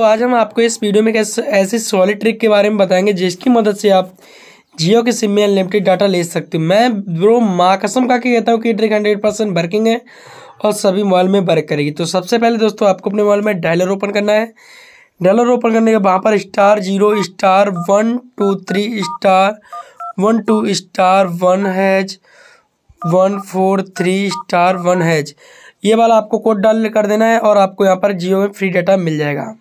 तो आज हम आपको इस वीडियो में कैसे ऐसी सॉलिड ट्रिक के बारे में बताएंगे जिसकी मदद से आप जियो के सिम में अनलिमिटेड डाटा ले सकते हो मैं ब्रो माँ कसम का कहता हूँ कि ट्रिक हंड्रेड परसेंट वर्किंग है और सभी मोबाइल में वर्क करेगी तो सबसे पहले दोस्तों आपको अपने मोबाइल में डायलर ओपन करना है डायलर ओपन करने के वहाँ पर star zero star one two three star one two star one hash one four three star one hash ये वाला आपको कोड डाल कर देना है और आपको यहाँ पर जियो में फ्री डाटा मिल जाएगा